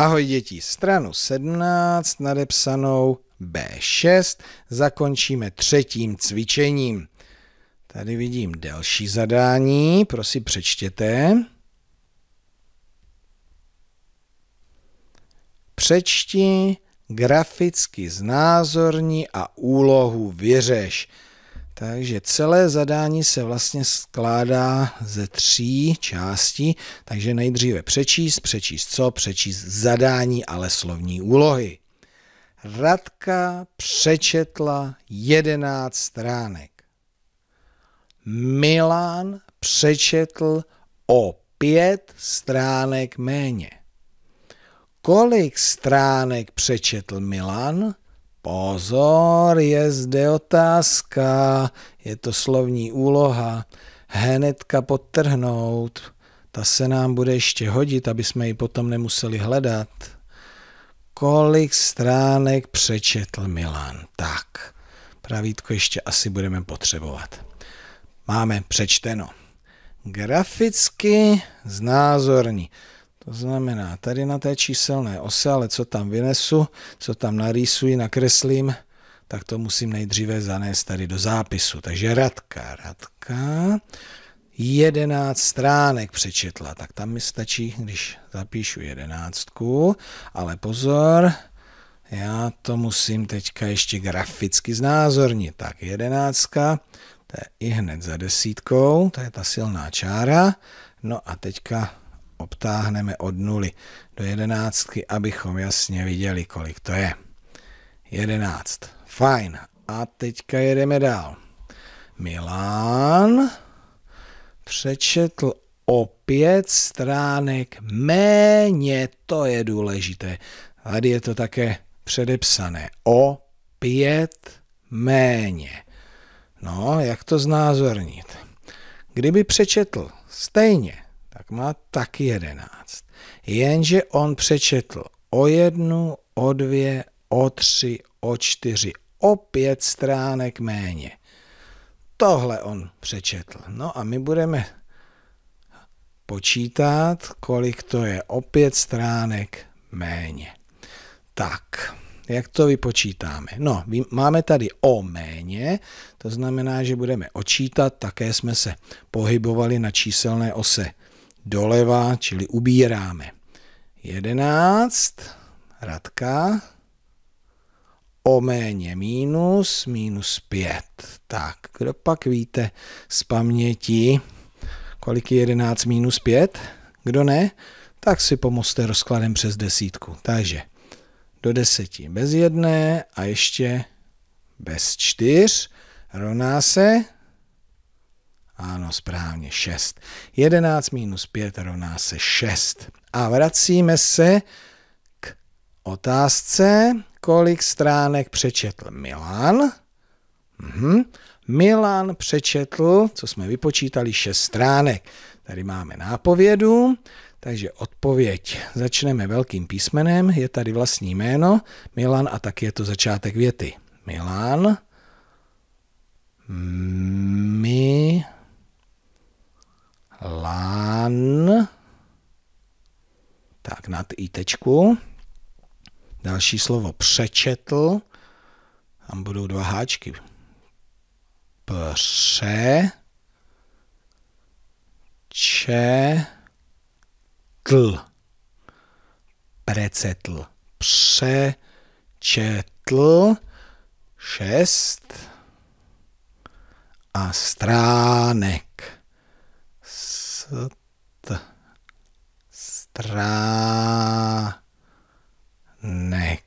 Ahoj děti, stranu 17 nadepsanou B6 zakončíme třetím cvičením. Tady vidím další zadání, prosím přečtěte. Přečti, graficky znázorni a úlohu vyřeš. Takže celé zadání se vlastně skládá ze tří částí, takže nejdříve přečíst, přečíst co, přečíst zadání, ale slovní úlohy. Radka přečetla jedenáct stránek. Milan přečetl o pět stránek méně. Kolik stránek přečetl Milan? Pozor, je zde otázka, je to slovní úloha, hnedka podtrhnout, ta se nám bude ještě hodit, aby jsme ji potom nemuseli hledat. Kolik stránek přečetl Milan? Tak, pravítko ještě asi budeme potřebovat. Máme přečteno. Graficky znázorní. To znamená, tady na té číselné ose, ale co tam vynesu, co tam narýsuji, nakreslím, tak to musím nejdříve zanést tady do zápisu. Takže Radka, Radka, 11 stránek přečetla, tak tam mi stačí, když zapíšu jedenáctku, ale pozor, já to musím teďka ještě graficky znázornit. Tak jedenáctka, to je i hned za desítkou, to je ta silná čára, no a teďka obtáhneme od nuly do jedenáctky, abychom jasně viděli, kolik to je. Jedenáct. Fajn. A teďka jedeme dál. Milan přečetl o pět stránek méně, to je důležité. Tady je to také předepsané. O pět méně. No, jak to znázornit? Kdyby přečetl stejně tak má taky jedenáct. Jenže on přečetl o jednu, o dvě, o tři, o čtyři, o pět stránek méně. Tohle on přečetl. No a my budeme počítat, kolik to je o pět stránek méně. Tak, jak to vypočítáme? No, máme tady o méně, to znamená, že budeme očítat, také jsme se pohybovali na číselné ose doleva, čili ubíráme. 11, Radka, o méně minus, minus 5. Tak, kdo pak víte z paměti, kolik je 11 minus 5? Kdo ne? Tak si pomozte rozkladem přes desítku. Takže do deseti bez jedné a ještě bez čtyř rovná se ano, správně, 6. 11 minus 5 rovná se 6. A vracíme se k otázce, kolik stránek přečetl Milan. Mhm. Milan přečetl, co jsme vypočítali, 6 stránek. Tady máme nápovědu, takže odpověď. Začneme velkým písmenem, je tady vlastní jméno, Milan a tak je to začátek věty. Milan, mm. Lan, tak nad i tečku. další slovo přečetl, tam budou dva háčky, pře, če, tl, precetl, četl, šest a stránek st, stránek.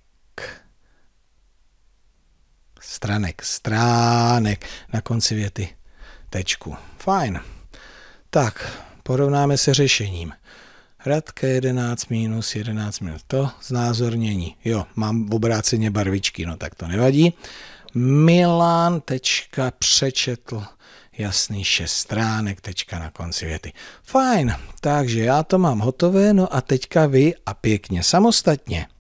Stranek, stránek na konci věty. Tečku. Fajn. Tak, porovnáme se řešením. Radka 11 minus 11 minus to, znázornění. Jo, mám obráceně barvičky, no tak to nevadí. Milan tečka přečetl jasný šest stránek, tečka na konci věty. Fajn, takže já to mám hotové, no a teďka vy a pěkně samostatně.